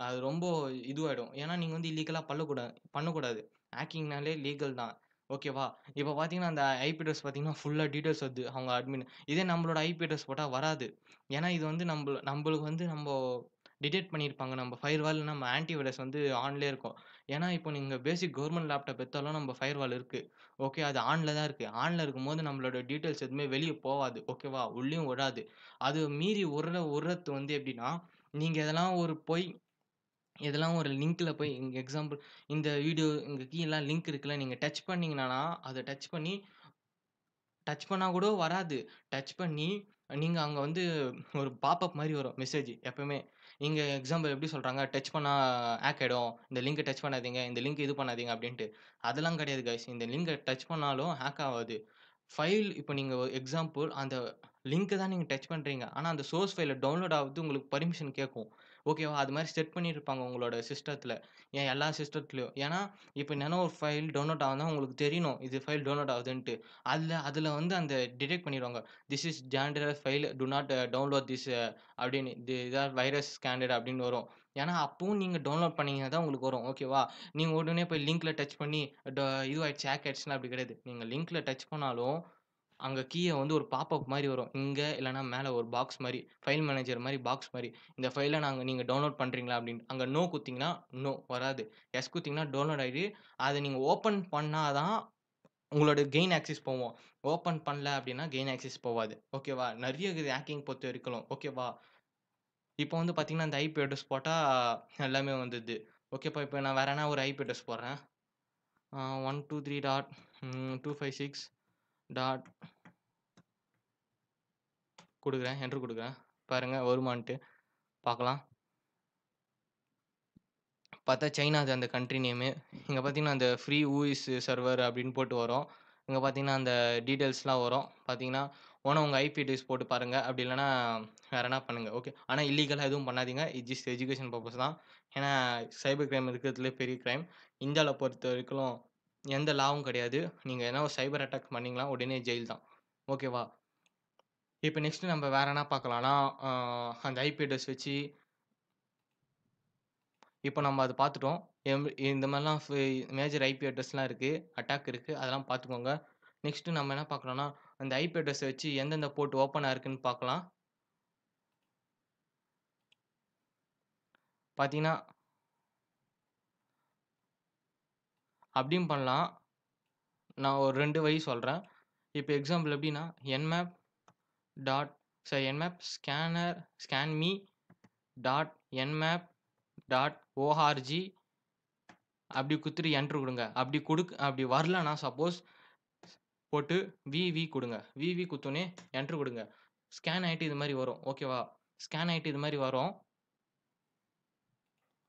அது ரொம்ப இதுவாகிடும் ஏன்னா நீங்கள் வந்து இல்லீகலாக பண்ணக்கூடாது பண்ணக்கூடாது ஹேக்கிங்னாலே லீகல் தான் ஓகேவா இப்போ பார்த்தீங்கன்னா அந்த ஐபி அட்ரஸ் பார்த்தீங்கன்னா ஃபுல்லாக டீட்டெயில்ஸ் வருது அவங்க அட்மின் இதே நம்மளோட ஐபி அட்ரஸ் போட்டால் வராது ஏன்னா இது வந்து நம்ம நம்மளுக்கு வந்து நம்ம டிடெக்ட் பண்ணியிருப்பாங்க நம்ம ஃபயர் வால் நம்ம ஆன்டி வைரஸ் வந்து ஆன்லேயே இருக்கும் ஏன்னா இப்போ நீங்கள் பேசிக் கவர்மெண்ட் லேப்டாப் எடுத்தாலும் நம்ம ஃபயர் வால் இருக்குது ஓகே அது ஆனில் தான் இருக்குது ஆனில் இருக்கும்போது நம்மளோட டீட்டெயில்ஸ் எதுவுமே வெளியே போகாது ஓகேவா உள்ளேயும் விடாது அது மீறி உர உரத்து வந்து எப்படின்னா நீங்கள் இதெல்லாம் ஒரு போய் இதெல்லாம் ஒரு லிங்க்கில் போய் இங்கே எக்ஸாம்பிள் இந்த வீடியோ இங்கே கீழெலாம் லிங்க் இருக்குல்ல நீங்கள் டச் பண்ணிங்கன்னா அதை டச் பண்ணி டச் பண்ணால் கூட வராது டச் பண்ணி நீங்கள் அங்கே வந்து ஒரு பாப்பப் மாதிரி வரும் மெசேஜ் எப்போவுமே இங்க எக்ஸாம்பிள் எப்படி சொல்றாங்க டச் பண்ணா ஆக் ஆகிடும் இந்த லிங்க் டச் பண்ணாதீங்க இந்த லிங்க் இது பண்ணாதீங்க அப்படின்ட்டு அதெல்லாம் கிடையாது கைஸ் இந்த லிங்கை டச் பண்ணாலும் ஹேக் ஆகாது ஃபைல் இப்போ நீங்கள் எக்ஸாம்பிள் அந்த லிங்க்கை தான் நீங்கள் டச் பண்ணுறீங்க ஆனால் அந்த சோர்ஸ் ஃபைலை டவுன்லோட் ஆகுது உங்களுக்கு பர்மிஷன் கேட்கும் ஓகேவா அது மாதிரி செட் பண்ணியிருப்பாங்க உங்களோட சிஸ்டத்தில் ஏன் எல்லா சிஸ்டத்துலையும் ஏன்னா இப்போ என்னன்னா ஒரு ஃபைல் டவுன்லோட் ஆகுதுன்னா உங்களுக்கு தெரியணும் இது ஃபைல் டவுன்லோட் ஆகுதுன்ட்டு அதில் அதில் வந்து அந்த டிடெக்ட் பண்ணிடுவாங்க this is danger file do not download this அப்படின்னு இது இதாக வைரஸ் ஸ்கேண்டட் அப்படின்னு வரும் ஏன்னா அப்பவும் நீங்கள் டவுன்லோட் பண்ணிங்கன்னா தான் உங்களுக்கு வரும் ஓகேவா நீங்கள் உடனே போய் லிங்க்கில் டச் பண்ணி இதுவாகிடுச்சு ஹேக் ஆகிடுச்சுன்னா அப்படி கிடையாது நீங்கள் லிங்க்கில் டச் பண்ணாலும் அங்கே கீயை வந்து ஒரு பாப்பப் மாதிரி வரும் இங்கே இல்லைனா மேலே ஒரு பாக்ஸ் மாதிரி ஃபைல் மேனேஜர் மாதிரி பாக்ஸ் மாதிரி இந்த ஃபைலை நாங்கள் நீங்கள் டவுன்லோட் பண்ணுறீங்களா அப்படின்னு அங்கே நோ குத்திங்கன்னா நோ வராது எஸ் குத்திங்கன்னா டவுன்லோட் ஆகிடு அதை நீங்கள் ஓப்பன் பண்ணால் தான் உங்களோட கெயின் ஆக்சிஸ் போவோம் ஓப்பன் பண்ணல அப்படின்னா கெயின் ஆக்சிஸ் போகாது ஓகேவா நிறைய இது ஹேக்கிங் பொறுத்த வரைக்கும் ஓகேவா இப்போ வந்து பார்த்தீங்கன்னா இந்த ஐபி அட்ரஸ் போட்டால் எல்லாமே வந்துடுது ஓகேப்பா இப்போ நான் என்ன ஒரு ஐபி அட்ரஸ் போடுறேன் one two three dot two five six dot கொடுக்குறேன் என்ட்ரு கொடுக்குறேன் பாருங்கள் வருமானட்டு பார்க்கலாம் பார்த்தா சைனா அது அந்த கண்ட்ரி நேமு இங்கே பார்த்தீங்கன்னா அந்த ஃப்ரீ ஊஇஸ் சர்வர் அப்படின்னு போட்டு வரும் இங்கே பார்த்தீங்கன்னா அந்த டீட்டெயில்ஸ்லாம் வரும் பார்த்தீங்கன்னா ஓனா உங்கள் ஐபி அட்ரஸ் போட்டு பாருங்கள் அப்படி இல்லைனா வேறு என்ன பண்ணுங்கள் ஓகே ஆனால் இல்லீகலாக எதுவும் பண்ணாதீங்க இட் ஜஸ்ட் எஜுகேஷன் பர்பஸ் தான் ஏன்னா சைபர் கிரைம் இருக்கிறதுலே பெரிய கிரைம் இந்தியாவில் பொறுத்த வரைக்கும் எந்த லாவும் கிடையாது நீங்கள் ஏதாவது ஒரு சைபர் அட்டாக் பண்ணிங்களா உடனே ஜெயில் தான் ஓகேவா இப்போ நெக்ஸ்ட்டு நம்ம வேறு என்ன பார்க்கலாம்னா அந்த ஐபி அட்ரஸ் வச்சு இப்போ நம்ம அதை பார்த்துட்டோம் எம் இந்த மாதிரிலாம் மேஜர் ஐபி அட்ரஸ்லாம் இருக்குது அட்டாக் இருக்குது அதெல்லாம் பார்த்துக்கோங்க நெக்ஸ்ட்டு நம்ம என்ன பார்க்கலாம்னா அந்த ஐபி அட்ரஸை வச்சு எந்தெந்த போர்ட் ஓப்பனாக ஆயிருக்குன்னு பார்க்கலாம் பார்த்தீங்கன்னா அப்படியும் பண்ணலாம் நான் ஒரு ரெண்டு வழி சொல்கிறேன் இப்போ எக்ஸாம்பிள் எப்படின்னா Nmap dot sorry Nmap scanner scan me dot Nmap dot ORG அப்படி குத்துட்டு என்ட்ரு கொடுங்க அப்படி கொடுக்கு அப்படி வரலன்னா சப்போஸ் போட்டு விவி கொடுங்க விவி குத்தோன்னே என்ட்ரு கொடுங்க ஸ்கேன் ஆகிட்டு இது மாதிரி வரும் ஓகேவா ஸ்கேன் ஆகிட்டு இது மாதிரி வரும்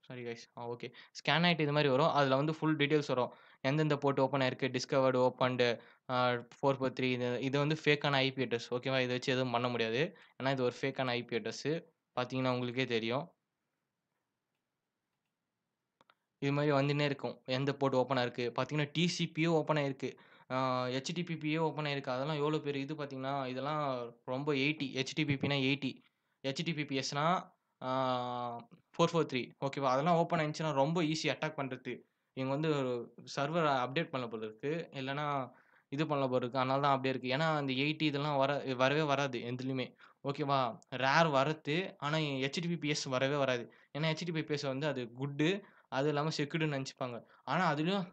sorry guys ah okay scan ஆகிட்டு இது மாதிரி வரும் அதில் வந்து ஃபுல் டீட்டெயில்ஸ் வரும் எந்தெந்த போர்ட் ஓப்பன் ஆயிருக்கு discovered opened four four three இது இது வந்து ஃபேக்கான ஐபி அட்ரஸ் ஓகேவா இதை வச்சு எதுவும் பண்ண முடியாது ஏன்னா இது ஒரு ஃபேக்கான ஐபி அட்ரஸ்ஸு பார்த்தீங்கன்னா உங்களுக்கே தெரியும் இது மாதிரி வந்துன்னே இருக்கும் எந்த போர்ட் ஓப்பன் ஆயிருக்கு பார்த்தீங்கன்னா டிசிபியோ ஓப்பன் ஆயிருக்கு ஹெச்டிபிபியோ ஓப்பன் ஆயிருக்கு அதெல்லாம் எவ்வளோ பேர் இது பார்த்தீங்கன்னா இதெல்லாம் ரொம்ப எயிட்டி ஹெச்டிபிபினா எயிட்டி ஹெச்டிபிபிஎஸ்னால் ஃபோர் ஃபோர் த்ரீ ஓகேவா அதெல்லாம் ஓப்பன் ஆயிடுச்சுன்னா ரொம்ப ஈஸி அட்டாக் பண்ணுறது இவங்க வந்து சர்வர் அப்டேட் பண்ண போல் இருக்குது இல்லைனா இது பண்ண போகிறது இருக்குது அதனால தான் அப்படியே இருக்குது ஏன்னா அந்த எயிட்டி இதெல்லாம் வர வரவே வராது எதுலேயுமே ஓகேவா ரேர் வரது ஆனால் ஹெச்டிபிபிஎஸ் வரவே வராது ஏன்னா ஹெச்டிபிபிஎஸ் வந்து அது குட்டு அது இல்லாமல் செக்யூர்டுன்னு நினச்சிப்பாங்க ஆனால் அதுலேயும்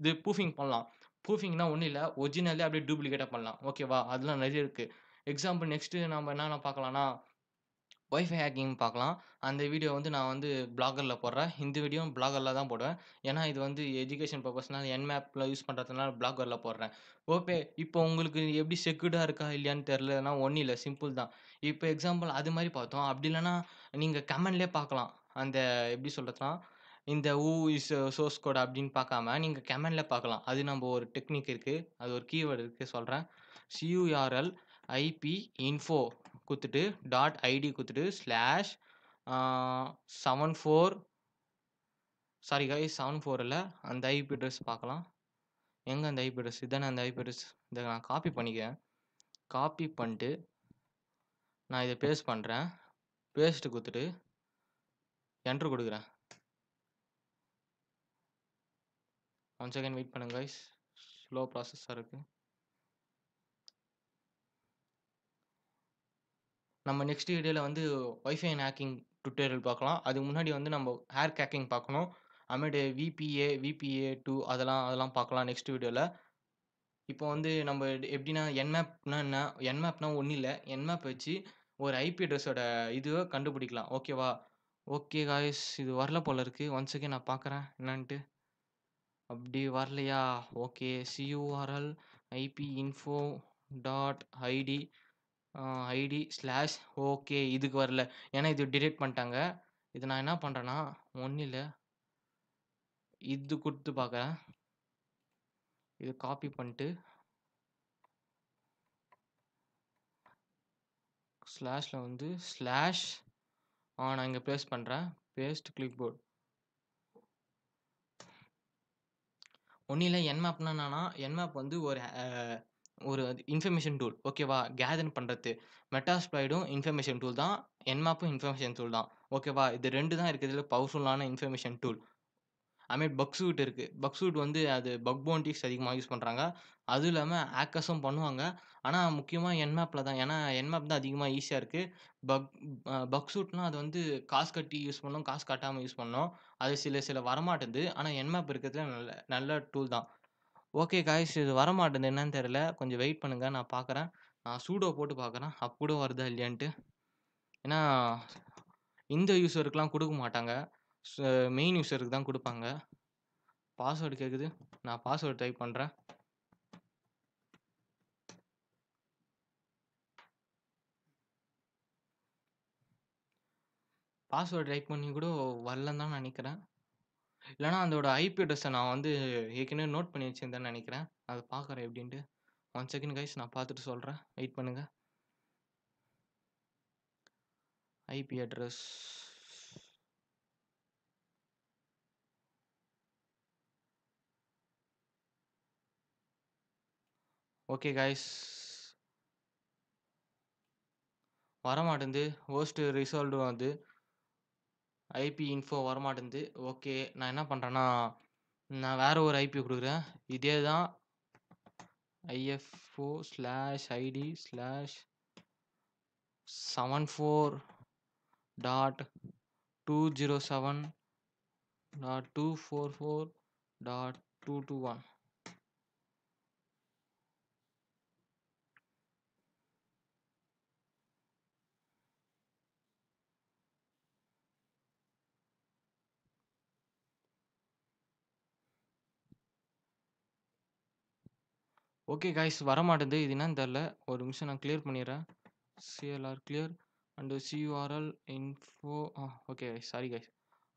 இது ப்ரூஃபிங் பண்ணலாம் ப்ரூஃபிங்னா ஒன்றும் இல்லை ஒரிஜினலே அப்படியே டூப்ளிகேட்டாக பண்ணலாம் ஓகேவா அதெல்லாம் நிறைய இருக்குது எக்ஸாம்பிள் நெக்ஸ்ட்டு நம்ம என்னென்ன பார்க்கலாம்னா ஒய்ஃபை ஹேக்கிங் பார்க்கலாம் அந்த வீடியோ வந்து நான் வந்து பிளாகரில் போடுறேன் இந்த வீடியோவும் பிளாகரில் தான் போடுவேன் ஏன்னா இது வந்து எஜுகேஷன் பர்பஸ்னால் என் மேப்பில் யூஸ் பண்ணுறதுனால பிளாகரில் போடுறேன் ஓகே இப்போ உங்களுக்கு எப்படி செக்யூர்டாக இருக்கா இல்லையான்னு தெரிலனா ஒன்றும் இல்லை சிம்பிள் தான் இப்போ எக்ஸாம்பிள் அது மாதிரி பார்த்தோம் அப்படி இல்லைனா நீங்கள் கமெண்ட்லேயே பார்க்கலாம் அந்த எப்படி சொல்கிறதுனா இந்த ஊ இஸ் சோர்ஸ் கோட் அப்படின்னு பார்க்காம நீங்கள் கமெண்டில் பார்க்கலாம் அது நம்ம ஒரு டெக்னிக் இருக்குது அது ஒரு கீவேர்டு இருக்குது சொல்கிறேன் சியூஆர்எல் ஐபி இன்ஃபோ கொடுத்துட்டு டாட் ஐடி கொடுத்துட்டு slash seven four sorry guy seven ஃபோரில் அந்த ஐபி அட்ரஸ் பார்க்கலாம் எங்கே அந்த ஐபி அட்ரஸ் இதானே அந்த ஐபி அட்ரஸ் இதை நான் காப்பி பண்ணிக்கிறேன் காப்பி பண்ணிட்டு நான் இதை பேஸ்ட் பண்ணுறேன் பேஸ்ட்டு கொடுத்துட்டு என்ட்ரு கொடுக்குறேன் ஒன் செகண்ட் வெயிட் பண்ணுங்க கைஸ் ஸ்லோ ப்ராசஸ்ஸாக இருக்குது நம்ம நெக்ஸ்ட் வீடியோவில் வந்து ஒய்ஃபை ஹேக்கிங் டுட்டோரியல் பார்க்கலாம் அதுக்கு முன்னாடி வந்து நம்ம ஹேர் கேக்கிங் பார்க்கணும் அமேடு விபிஏ விபிஏ டூ அதெல்லாம் அதெல்லாம் பார்க்கலாம் நெக்ஸ்ட் வீடியோவில் இப்போ வந்து நம்ம எப்படின்னா என்மேப்னா என்ன என்மேப்னா ஒன்றும் இல்லை என்மேப் வச்சு ஒரு ஐபி அட்ரஸோட இதுவை கண்டுபிடிக்கலாம் ஓகேவா ஓகே காய்ஸ் இது வரல போல இருக்குது ஒன்ஸ் அகேன் நான் பார்க்குறேன் என்னான்ட்டு அப்படி வரலையா okay CURL IP info dot ID ID slash okay இதுக்கு வரல ஏன்னா இது டிலீட் பண்ணிட்டாங்க இது நான் என்ன பண்ணுறேன்னா ஒன்றும் இல்லை இது கொடுத்து பார்க்குறேன் இது காப்பி பண்ணிட்டு ஸ்லாஷில் வந்து ஸ்லாஷ் நான் இங்கே பேஸ்ட் பண்ணுறேன் பேஸ்ட் கிளிக் போர்ட் ஒன்றும் இல்லை என்மேப்னா என்னன்னா என்மேப் வந்து ஒரு ஒரு இன்ஃபர்மேஷன் டூல் ஓகேவா கேதர் பண்ணுறது மெட்டாஸ்ப்ளாய்டும் இன்ஃபர்மேஷன் டூல் தான் என்மாப்பும் இன்ஃபர்மேஷன் டூல் தான் ஓகேவா இது ரெண்டு தான் இருக்கிறதுல பவர்ஃபுல்லான இன்ஃபர்மேஷன் டூல் அதுமாரி பக்ஸூட் இருக்குது பக்ஸூட் வந்து அது பக் பவுண்டிஸ் அதிகமாக யூஸ் பண்ணுறாங்க அதுவும் இல்லாமல் ஆக்கர்ஸும் பண்ணுவாங்க ஆனால் முக்கியமாக என்மேப்பில் தான் ஏன்னா என்மேப் தான் அதிகமாக ஈஸியாக இருக்குது பக் பக்ஸூட்னால் அது வந்து காசு கட்டி யூஸ் பண்ணோம் காசு கட்டாமல் யூஸ் பண்ணோம் அது சில சில வரமாட்டேது ஆனால் என்மேப் இருக்கிறதுல நல்ல நல்ல டூல் தான் ஓகே காய்ஸ் இது வரமாட்டேன் என்னன்னு தெரில கொஞ்சம் வெயிட் பண்ணுங்கள் நான் பார்க்குறேன் நான் சூடோ போட்டு பார்க்குறேன் கூட வருதா இல்லையான்ட்டு ஏன்னா இந்த யூஸருக்கெலாம் கொடுக்க மாட்டாங்க மெயின் யூஸருக்கு தான் கொடுப்பாங்க பாஸ்வேர்டு கேட்குது நான் பாஸ்வேர்டு டைப் பண்ணுறேன் பாஸ்வேர்டு டைப் பண்ணி கூட வரலன்னு தான் நினைக்கிறேன் இல்லைனா அதோட ஐபி அட்ரஸை நான் வந்து ஏற்கனவே நோட் பண்ணி வச்சுருந்தேன்னு நினைக்கிறேன் அதை பார்க்குறேன் எப்படின்ட்டு ஒன் செகண்ட் கைஸ் நான் பார்த்துட்டு சொல்கிறேன் வெயிட் பண்ணுங்க ஐபி அட்ரஸ் ஓகே கைஸ் வரமாட்டேங்குது ஹோஸ்ட் ரிசால்வ் வந்து ஐபி இன்ஃபோ வரமாட்டேங்குது ஓகே நான் என்ன பண்ணுறேன்னா நான் வேறு ஒரு ஐபி கொடுக்குறேன் இதே தான் IFO slash ID slash seven four dot two zero seven dot two four four dot two two one okay guys வரமாட்டேது இது என்னன்னு தெரில ஒரு நிமிஷம் நான் கிளியர் பண்ணிடுறேன் CLR clear and CURL info ah okay guys sorry guys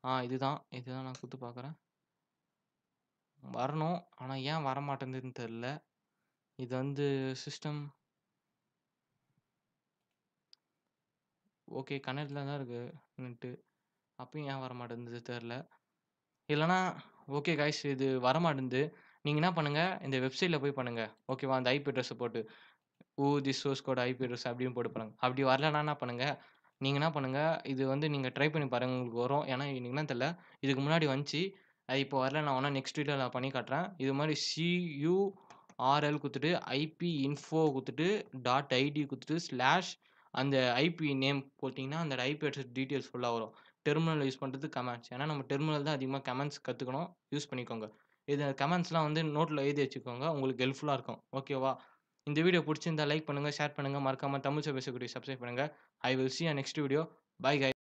ah இதுதான் இதுதான் நான் குத்து பார்க்குறேன் வரணும் ஆனால் ஏன் வரமாட்டேங்குதுன்னு தெரில இது வந்து சிஸ்டம் ஓகே கனெக்டில் தான் இருக்குது நெட்டு அப்பயும் ஏன் வரமாட்டேங்குது தெரில இல்லைனா ஓகே காய்ஸ் இது வரமாட்டேங்குது நீங்கள் என்ன பண்ணுங்கள் இந்த வெப்சைட்டில் போய் பண்ணுங்கள் ஓகேவா அந்த ஐபி அட்ரஸை போட்டு uh the source code IP address அப்படின்னு போட்டு பண்ணுங்கள் அப்படி வரலன்னா என்ன பண்ணுங்கள் நீங்கள் என்ன பண்ணுங்கள் இது வந்து நீங்கள் ட்ரை பண்ணி பாருங்கள் உங்களுக்கு வரும் ஏன்னா எனக்கு என்ன தெரில இதுக்கு முன்னாடி வந்துச்சு அது இப்போ வரல நான் வேணால் நெக்ஸ்ட் வீடியோ நான் பண்ணி காட்டுறேன் இது மாதிரி சியூஆர்எல் கொடுத்துட்டு ஐபி இன்ஃபோ கொடுத்துட்டு டாட் ஐடி கொடுத்துட்டு ஸ்லாஷ் அந்த ஐபி நேம் போட்டிங்கன்னா அந்த ஐபி அட்ரஸ் டீட்டெயில்ஸ் ஃபுல்லாக வரும் டெர்மினல் யூஸ் பண்ணுறது கமெண்ட்ஸ் ஏன்னா நம்ம டெர்மினல் தான் அதிகமாக கமெண்ட்ஸ் கற்றுக்கணும் யூஸ் பண்ணிக்கோங்க இதை கமெண்ட்ஸ்லாம் வந்து நோட்டில் எழுதி வச்சுக்கோங்க உங்களுக்கு ஹெல்ப்ஃபுல்லாக இருக்கும் ஓகேவா இந்த வீடியோ பிடிச்சிருந்தா லைக் பண்ணுங்கள் ஷேர் பண்ணுங்கள் மறக்காமல் தமிழ் பேசக்கூடிய சப்ஸ்கிரைப் பண்ணுங்கள் I will see next video bye guy